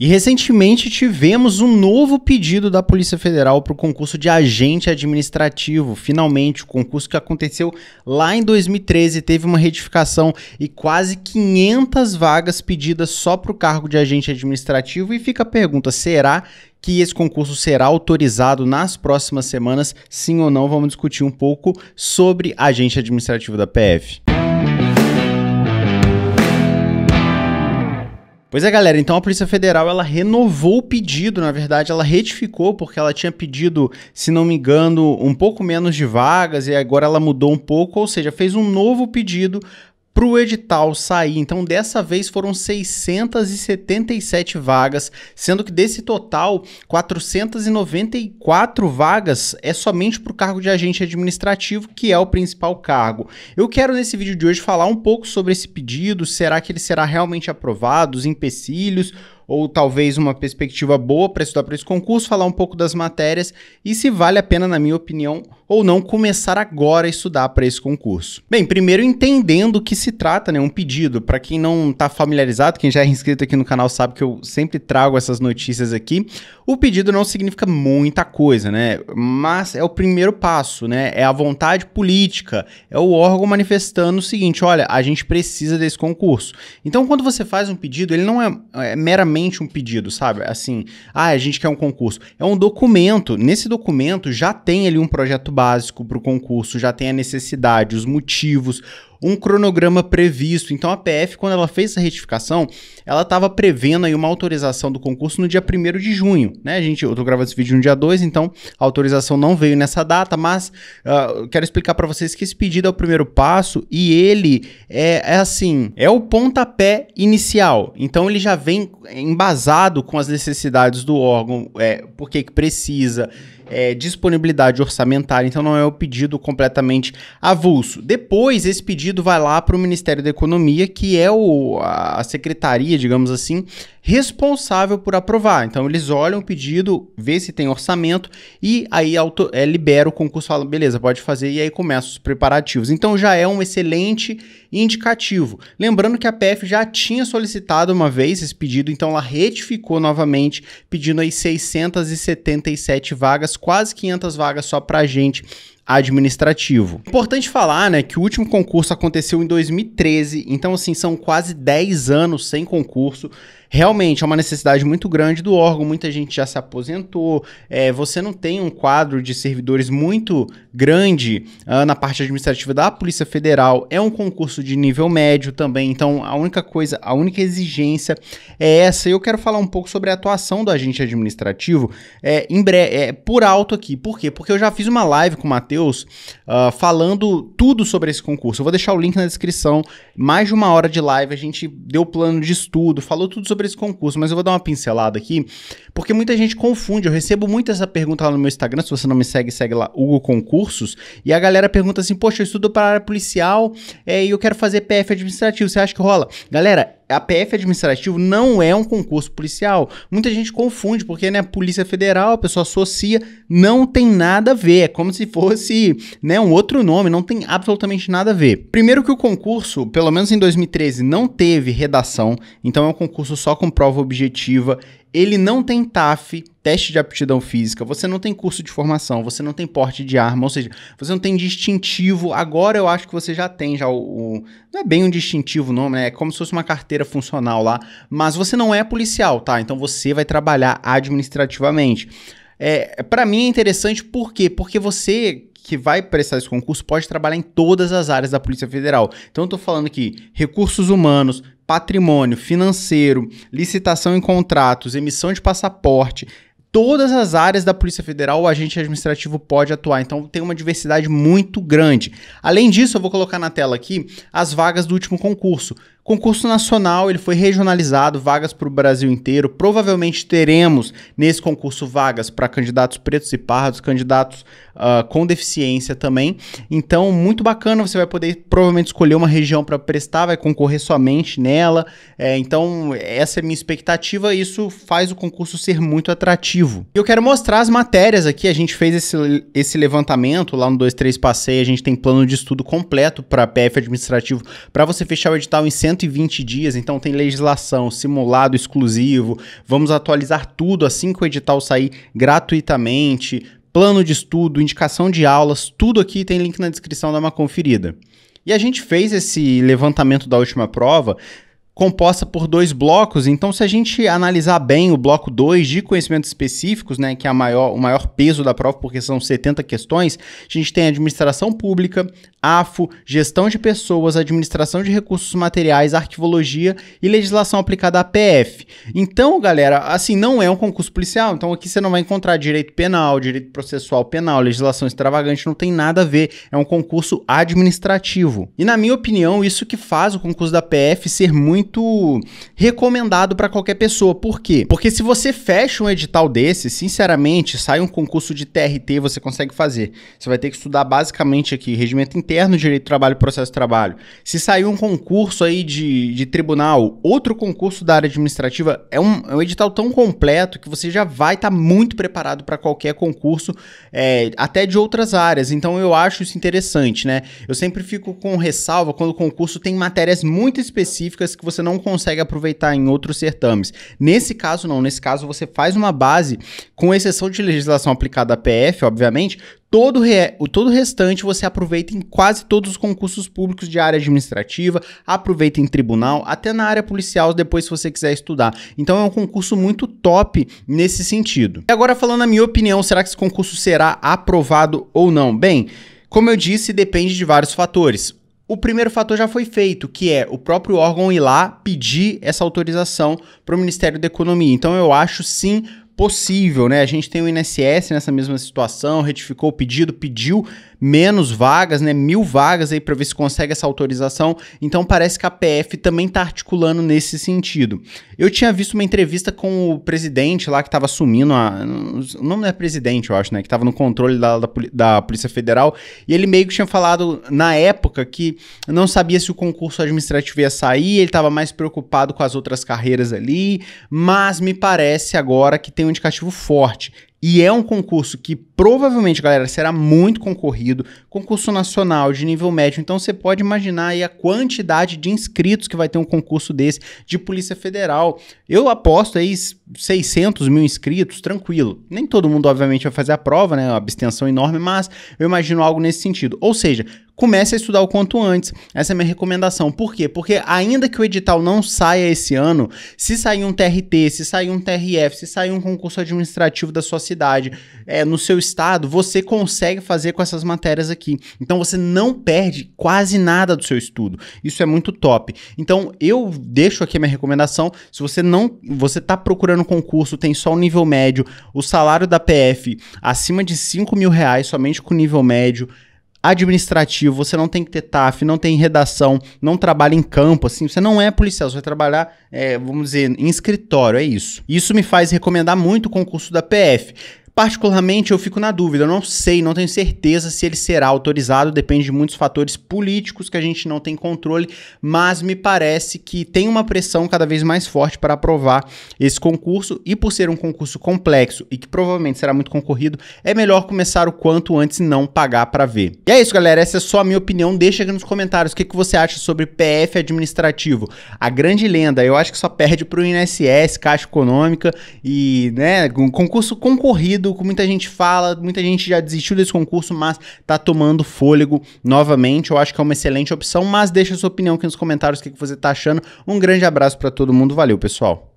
E recentemente tivemos um novo pedido da Polícia Federal para o concurso de agente administrativo. Finalmente, o concurso que aconteceu lá em 2013 teve uma retificação e quase 500 vagas pedidas só para o cargo de agente administrativo. E fica a pergunta: será que esse concurso será autorizado nas próximas semanas? Sim ou não? Vamos discutir um pouco sobre agente administrativo da PF. Pois é, galera, então a Polícia Federal ela renovou o pedido, na verdade, ela retificou porque ela tinha pedido, se não me engano, um pouco menos de vagas e agora ela mudou um pouco, ou seja, fez um novo pedido para o edital sair. Então, dessa vez foram 677 vagas, sendo que desse total, 494 vagas é somente para o cargo de agente administrativo, que é o principal cargo. Eu quero nesse vídeo de hoje falar um pouco sobre esse pedido, será que ele será realmente aprovado, os empecilhos ou talvez uma perspectiva boa para estudar para esse concurso, falar um pouco das matérias e se vale a pena, na minha opinião, ou não começar agora a estudar para esse concurso. Bem, primeiro entendendo o que se trata, né, um pedido. Para quem não está familiarizado, quem já é inscrito aqui no canal sabe que eu sempre trago essas notícias aqui. O pedido não significa muita coisa, né? Mas é o primeiro passo, né? É a vontade política, é o órgão manifestando o seguinte, olha, a gente precisa desse concurso. Então, quando você faz um pedido, ele não é, é meramente somente um pedido, sabe? Assim, ah, a gente quer um concurso. É um documento. Nesse documento já tem ali um projeto básico para o concurso, já tem a necessidade, os motivos, um cronograma previsto. Então a PF, quando ela fez essa retificação, ela estava prevendo aí uma autorização do concurso no dia 1 de junho, né? A gente, eu tô gravando esse vídeo no dia 2, então a autorização não veio nessa data, mas uh, quero explicar para vocês que esse pedido é o primeiro passo e ele é, é assim, é o pontapé inicial. Então ele já vem embasado com as necessidades do órgão, é, por que precisa, é, disponibilidade orçamentária, então não é o pedido completamente avulso. Depois, esse pedido vai lá para o Ministério da Economia, que é o, a secretaria, digamos assim, responsável por aprovar. Então eles olham o pedido, vê se tem orçamento e aí auto, é, libera o concurso, fala, beleza, pode fazer e aí começa os preparativos. Então já é um excelente indicativo. Lembrando que a PF já tinha solicitado uma vez esse pedido, então ela retificou novamente, pedindo aí 677 vagas, quase 500 vagas só para gente administrativo. Importante falar, né, que o último concurso aconteceu em 2013, então assim, são quase 10 anos sem concurso. Realmente é uma necessidade muito grande do órgão, muita gente já se aposentou, é, você não tem um quadro de servidores muito grande uh, na parte administrativa da Polícia Federal, é um concurso de nível médio também, então a única coisa, a única exigência é essa. E eu quero falar um pouco sobre a atuação do agente administrativo é, em breve, é, por alto aqui. Por quê? Porque eu já fiz uma live com o Matheus Deus, uh, falando tudo sobre esse concurso. Eu vou deixar o link na descrição. Mais de uma hora de live, a gente deu plano de estudo, falou tudo sobre esse concurso, mas eu vou dar uma pincelada aqui, porque muita gente confunde. Eu recebo muito essa pergunta lá no meu Instagram, se você não me segue, segue lá, Hugo Concursos, e a galera pergunta assim, poxa, eu estudo para a área policial é, e eu quero fazer PF administrativo, você acha que rola? Galera, a PF administrativo não é um concurso policial. Muita gente confunde, porque né, Polícia Federal, a pessoa associa, não tem nada a ver. É como se fosse né, um outro nome, não tem absolutamente nada a ver. Primeiro que o concurso, pelo menos em 2013, não teve redação, então é um concurso só com prova objetiva ele não tem TAF, teste de aptidão física, você não tem curso de formação, você não tem porte de arma, ou seja, você não tem distintivo. Agora eu acho que você já tem já o, o não é bem um distintivo não, né? É como se fosse uma carteira funcional lá, mas você não é policial, tá? Então você vai trabalhar administrativamente. É, para mim é interessante por quê? Porque você que vai prestar esse concurso pode trabalhar em todas as áreas da Polícia Federal. Então estou falando aqui recursos humanos, patrimônio, financeiro, licitação em contratos, emissão de passaporte, todas as áreas da Polícia Federal o agente administrativo pode atuar. Então tem uma diversidade muito grande. Além disso, eu vou colocar na tela aqui as vagas do último concurso. Concurso nacional, ele foi regionalizado, vagas para o Brasil inteiro. Provavelmente teremos nesse concurso vagas para candidatos pretos e pardos, candidatos uh, com deficiência também. Então, muito bacana, você vai poder provavelmente escolher uma região para prestar, vai concorrer somente nela. É, então, essa é a minha expectativa. Isso faz o concurso ser muito atrativo. eu quero mostrar as matérias aqui. A gente fez esse, esse levantamento lá no 23 Passei. A gente tem plano de estudo completo para PF administrativo para você fechar o edital em 100 120 dias, então tem legislação, simulado exclusivo. Vamos atualizar tudo assim que o edital sair gratuitamente. Plano de estudo, indicação de aulas, tudo aqui tem link na descrição, dá uma conferida. E a gente fez esse levantamento da última prova composta por dois blocos. Então, se a gente analisar bem o bloco 2 de conhecimentos específicos, né, que é maior, o maior peso da prova, porque são 70 questões, a gente tem administração pública, AFO, gestão de pessoas, administração de recursos materiais, arquivologia e legislação aplicada à PF. Então, galera, assim, não é um concurso policial, então aqui você não vai encontrar direito penal, direito processual penal, legislação extravagante, não tem nada a ver. É um concurso administrativo. E na minha opinião, isso que faz o concurso da PF ser muito muito recomendado para qualquer pessoa. Por quê? Porque se você fecha um edital desse, sinceramente, sai um concurso de TRT, você consegue fazer. Você vai ter que estudar basicamente aqui regimento interno, direito do trabalho, processo de trabalho. Se sair um concurso aí de, de tribunal, outro concurso da área administrativa, é um, é um edital tão completo que você já vai estar tá muito preparado para qualquer concurso, é, até de outras áreas. Então eu acho isso interessante, né? Eu sempre fico com ressalva quando o concurso tem matérias muito específicas que você você não consegue aproveitar em outros certames. Nesse caso, não. Nesse caso, você faz uma base, com exceção de legislação aplicada à PF, obviamente, todo, re, todo o restante você aproveita em quase todos os concursos públicos de área administrativa, aproveita em tribunal, até na área policial, depois se você quiser estudar. Então é um concurso muito top nesse sentido. E agora falando a minha opinião, será que esse concurso será aprovado ou não? Bem, como eu disse, depende de vários fatores o primeiro fator já foi feito, que é o próprio órgão ir lá pedir essa autorização para o Ministério da Economia. Então eu acho sim possível, né? A gente tem o INSS nessa mesma situação, retificou o pedido, pediu menos vagas, né, mil vagas aí para ver se consegue essa autorização. Então parece que a PF também está articulando nesse sentido. Eu tinha visto uma entrevista com o presidente lá que estava assumindo a, o nome não é presidente, eu acho, né, que estava no controle da, da, da, Polícia Federal e ele meio que tinha falado na época que não sabia se o concurso administrativo ia sair, ele estava mais preocupado com as outras carreiras ali, mas me parece agora que tem um indicativo forte. E é um concurso que provavelmente, galera, será muito concorrido, concurso nacional de nível médio. Então você pode imaginar aí a quantidade de inscritos que vai ter um concurso desse de Polícia Federal. Eu aposto aí 600 mil inscritos, tranquilo. Nem todo mundo, obviamente, vai fazer a prova, né? É uma abstenção enorme, mas eu imagino algo nesse sentido. Ou seja, comece a estudar o quanto antes. Essa é a minha recomendação. Por quê? Porque ainda que o edital não saia esse ano, se sair um TRT, se sair um TRF, se sair um concurso administrativo da sua cidade, é, no seu estado, você consegue fazer com essas matérias aqui. Então você não perde quase nada do seu estudo. Isso é muito top. Então eu deixo aqui a minha recomendação. Se você não, você está procurando um concurso, tem só o um nível médio, o salário da PF acima de 5 mil reais somente com nível médio, administrativo, você não tem que ter TAF, não tem redação, não trabalha em campo, assim, você não é policial, você vai trabalhar, é, vamos dizer, em escritório, é isso. Isso me faz recomendar muito o concurso da PF. Particularmente, eu fico na dúvida, eu não sei, não tenho certeza se ele será autorizado, depende de muitos fatores políticos que a gente não tem controle, mas me parece que tem uma pressão cada vez mais forte para aprovar esse concurso, e por ser um concurso complexo e que provavelmente será muito concorrido, é melhor começar o quanto antes e não pagar para ver. E é isso, galera, essa é só a minha opinião, deixa aqui nos comentários o que, que você acha sobre PF administrativo. A grande lenda, eu acho que só perde para o INSS, Caixa Econômica, e né, um concurso concorrido rápido, muita gente fala, muita gente já desistiu desse concurso, mas tá tomando fôlego novamente. Eu acho que é uma excelente opção, mas deixa sua opinião aqui nos comentários o que você tá achando. Um grande abraço para todo mundo, valeu, pessoal.